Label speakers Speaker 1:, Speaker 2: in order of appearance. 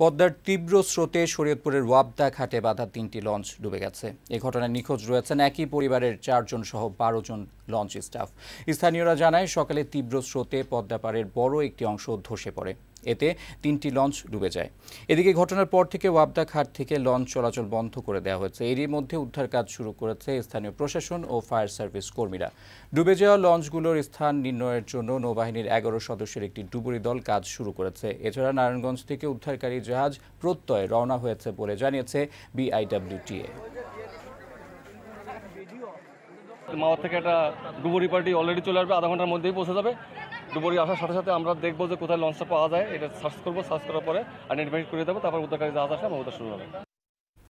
Speaker 1: পদ্মার তীব্র স্রোতে শরীয়তপুরের ওয়াবদা ঘাটে বাধা তিনটি লঞ্চ ডুবে গেছে এ ঘটনায় নিখোঁজ রয়েছেন একই পরিবারের চারজন সহ বারো জন লঞ্চ স্টাফ স্থানীয়রা জানায় সকালে তীব্র স্রোতে পদ্মাপাড়ের বড় একটি অংশ ধসে পড়ে এতে তিনটি লঞ্চ ডুবে যায় এদিকে ঘটনার পর থেকে ওয়াবদা খাট থেকে লঞ্চ চলাচল বন্ধ করে দেওয়া হয়েছে এরই মধ্যে উদ্ধার কাজ শুরু করেছে স্থানীয় প্রশাসন ও ফায়ার সার্ভিস কর্মীরা ডুবে যাওয়া লঞ্চগুলোর স্থান নির্ণয়ের জন্য নৌবাহিনীর এগারো সদস্যের একটি ডুবুরি দল কাজ শুরু করেছে এছাড়া নারায়ণগঞ্জ থেকে উদ্ধারকারী জাহাজ প্রত্যয় রওনা হয়েছে বলে জানিয়েছে বিআইডব্লিউটিএ
Speaker 2: মাওয়া থেকে
Speaker 3: একটা ডুবুরি পার্টি অলরেডি চলে আসবে আধা ঘন্টার মধ্যেই পৌঁছে যাবে ডুবুরি আসার সাথে সাথে আমরা দেখবো যে কোথায় লঞ্চটা পাওয়া যায় এটা সার্চ করবো সার্চ করার পরে আইডেন্টিফাই করে দেবো তারপর উদ্ধারকারী জাহাজ আসে আমার উদ্ধার শুরু হবে